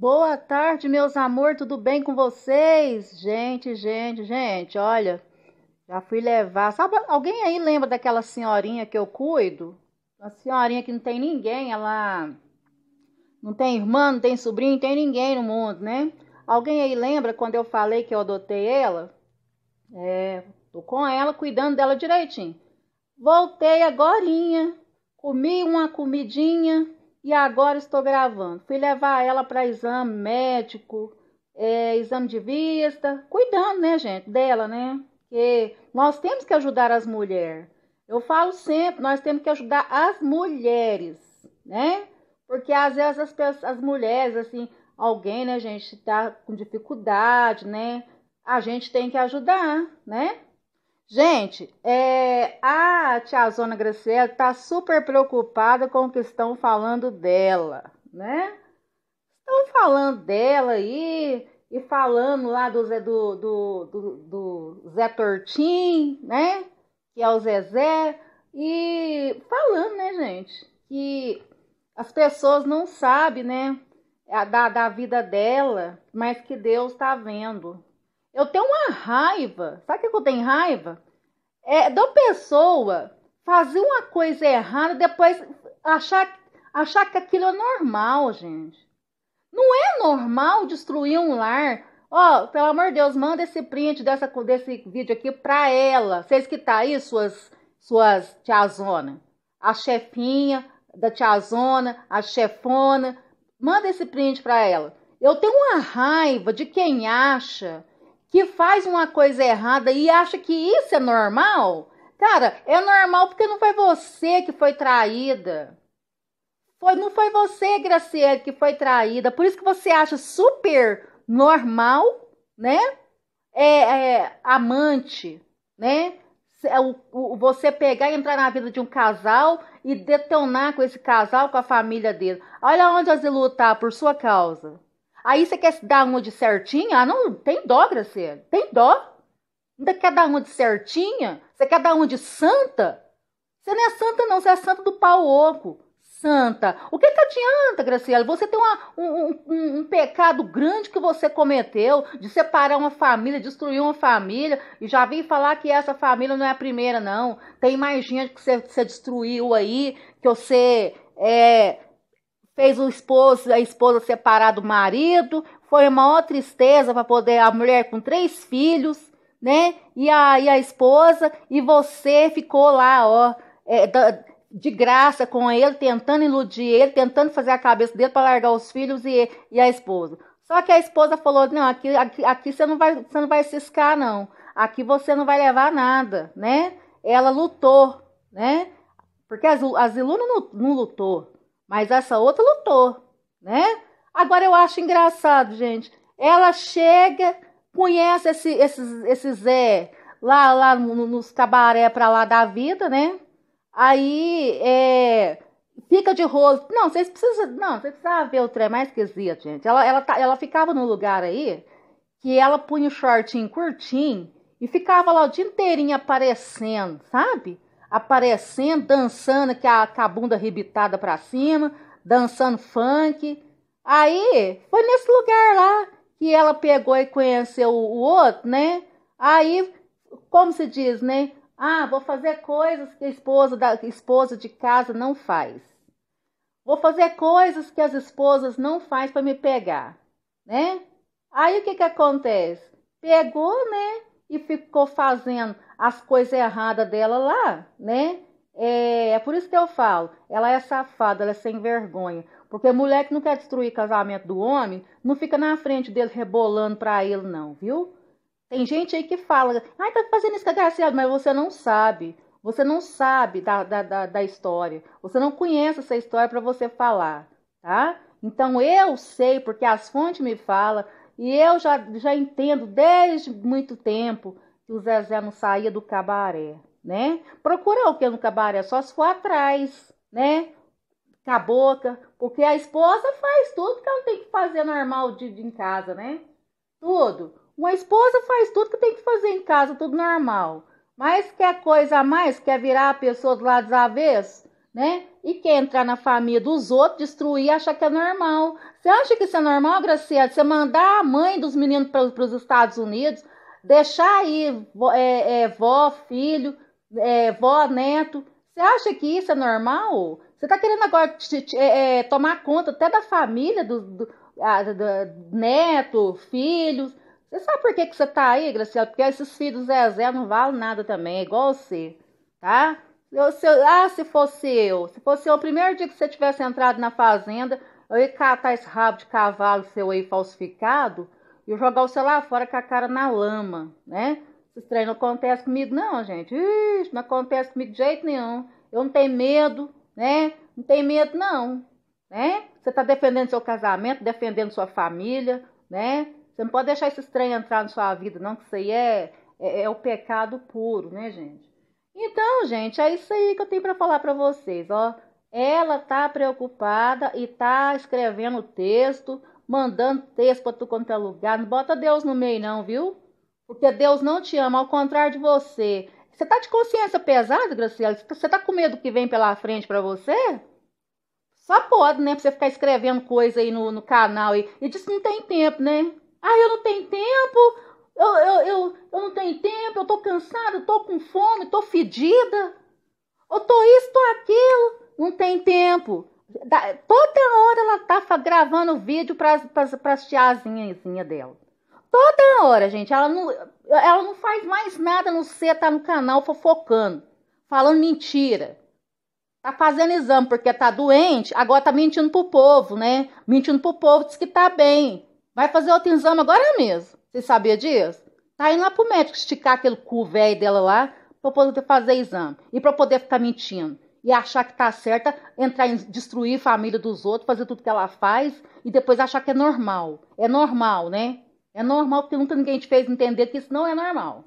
Boa tarde, meus amor, tudo bem com vocês? Gente, gente, gente, olha, já fui levar. Sabe, alguém aí lembra daquela senhorinha que eu cuido? Uma senhorinha que não tem ninguém, ela não tem irmã, não tem sobrinho, não tem ninguém no mundo, né? Alguém aí lembra quando eu falei que eu adotei ela? É, tô com ela, cuidando dela direitinho. Voltei agorinha, comi uma comidinha, e agora estou gravando. Fui levar ela para exame médico, é, exame de vista, cuidando, né, gente, dela, né? Porque nós temos que ajudar as mulheres. Eu falo sempre, nós temos que ajudar as mulheres, né? Porque às vezes as, pessoas, as mulheres, assim, alguém, né, gente, está com dificuldade, né? A gente tem que ajudar, né? Gente, é, a tia Zona Graciela tá super preocupada com o que estão falando dela, né? Estão falando dela aí e falando lá do Zé, do, do, do, do Zé Tortim, né? Que é o Zezé. E falando, né, gente, que as pessoas não sabem, né, da, da vida dela, mas que Deus tá vendo, eu tenho uma raiva, sabe o que eu tenho raiva? É da pessoa fazer uma coisa errada depois achar, achar que aquilo é normal, gente. Não é normal destruir um lar. Ó, oh, pelo amor de Deus, manda esse print dessa, desse vídeo aqui pra ela. Vocês que tá aí, suas, suas tiazona. A chefinha da tiazona, a chefona. Manda esse print pra ela. Eu tenho uma raiva de quem acha que faz uma coisa errada e acha que isso é normal, cara, é normal porque não foi você que foi traída. Foi, não foi você, Graciele, que foi traída. Por isso que você acha super normal, né? É, é amante, né? É o, o, você pegar e entrar na vida de um casal e detonar com esse casal, com a família dele. Olha onde a Zilu tá por sua causa. Aí você quer dar uma de certinha? Ah, não, tem dó, Graciela. Tem dó. Ainda quer dar uma de certinha? Você quer dar uma de santa? Você não é santa, não. Você é santa do pau oco. Santa. O que, que adianta, Graciela? Você tem uma, um, um, um pecado grande que você cometeu de separar uma família, destruir uma família. E já vim falar que essa família não é a primeira, não. Tem mais gente que você, você destruiu aí, que você é, fez o esposo, a esposa separar do marido, foi uma maior tristeza para poder a mulher com três filhos, né? E a, a esposa, e você ficou lá, ó, é, de graça com ele, tentando iludir ele, tentando fazer a cabeça dele para largar os filhos e, e a esposa. Só que a esposa falou: não, aqui, aqui, aqui você, não vai, você não vai ciscar, não. Aqui você não vai levar nada, né? Ela lutou, né? Porque as, as Iluna não, não lutou, mas essa outra lutou, né? Agora eu acho engraçado, gente. Ela chega, conhece esse, esse, esse Zé lá, lá nos cabaré pra lá da vida, né? Aí é, fica de rolo. Não, vocês precisam. Não, vocês precisam ver o trem é mais esquisito, gente. Ela, ela, tá, ela ficava num lugar aí que ela punha o shortinho curtinho e ficava lá o dia inteirinho aparecendo, sabe? aparecendo, dançando que a, com a bunda arrebitada para cima, dançando funk. Aí foi nesse lugar lá que ela pegou e conheceu o, o outro, né? Aí, como se diz, né? Ah, vou fazer coisas que a esposa, da, esposa de casa não faz. Vou fazer coisas que as esposas não faz para me pegar, né? Aí o que que acontece? Pegou, né? e ficou fazendo as coisas erradas dela lá, né? É, é por isso que eu falo, ela é safada, ela é sem vergonha. Porque mulher que não quer destruir casamento do homem, não fica na frente dele rebolando pra ele, não, viu? Tem gente aí que fala, ai, tá fazendo isso com a Graciela, mas você não sabe. Você não sabe da, da, da, da história. Você não conhece essa história para você falar, tá? Então eu sei, porque as fontes me falam, e eu já, já entendo desde muito tempo que o Zezé não saía do cabaré, né? Procura o que no cabaré? Só se for atrás, né? Caboca, porque a esposa faz tudo que ela tem que fazer normal de, de em casa, né? Tudo. Uma esposa faz tudo que tem que fazer em casa, tudo normal. Mas quer coisa a mais, quer virar a pessoa do lado dos avesso, né? E quer entrar na família dos outros, destruir, acha que é normal. Você acha que isso é normal, Graciela? Você mandar a mãe dos meninos para os Estados Unidos, deixar aí é, é, vó, filho, é, vó, neto. Você acha que isso é normal? Você está querendo agora te, te, é, é, tomar conta até da família, do, do, a, do neto, filhos. Você sabe por que, que você está aí, Graciela? Porque esses filhos Zé Zé não valem nada também, é igual você, tá? Eu, se ah, se fosse eu. Se fosse eu, o primeiro dia que você tivesse entrado na fazenda, eu ia catar esse rabo de cavalo seu aí falsificado e jogar o seu lá fora com a cara na lama, né? Esse estranho não acontece comigo, não, gente. Ixi, não acontece comigo de jeito nenhum. Eu não tenho medo, né? Não tenho medo, não. Né? Você tá defendendo seu casamento, defendendo sua família, né? Você não pode deixar esse estranho entrar na sua vida, não, que isso aí é, é, é o pecado puro, né, gente? Então, gente, é isso aí que eu tenho para falar para vocês, ó. Ela tá preocupada e tá escrevendo texto, mandando texto para tu quanto é lugar. Não bota Deus no meio não, viu? Porque Deus não te ama, ao contrário de você. Você tá de consciência pesada, Graciela? Você tá com medo do que vem pela frente para você? Só pode, né? Pra você ficar escrevendo coisa aí no, no canal. E, e diz que não tem tempo, né? Ah, eu não tenho tempo eu, eu, eu, eu não tenho tempo, eu tô cansada, tô com fome, tô fedida, eu tô isso, tô aquilo, não tem tempo. Da, toda hora ela tá gravando vídeo para as tiazinhas dela. Toda hora, gente, ela não, ela não faz mais nada não ser tá no canal fofocando, falando mentira. Tá fazendo exame porque tá doente, agora tá mentindo pro povo, né? Mentindo pro povo, diz que tá bem. Vai fazer outro exame agora mesmo. Você sabia disso? Tá indo lá pro médico esticar aquele cu velho dela lá pra poder fazer exame. E pra poder ficar mentindo. E achar que tá certa, entrar em destruir a família dos outros, fazer tudo que ela faz e depois achar que é normal. É normal, né? É normal porque nunca ninguém te fez entender que isso não é normal.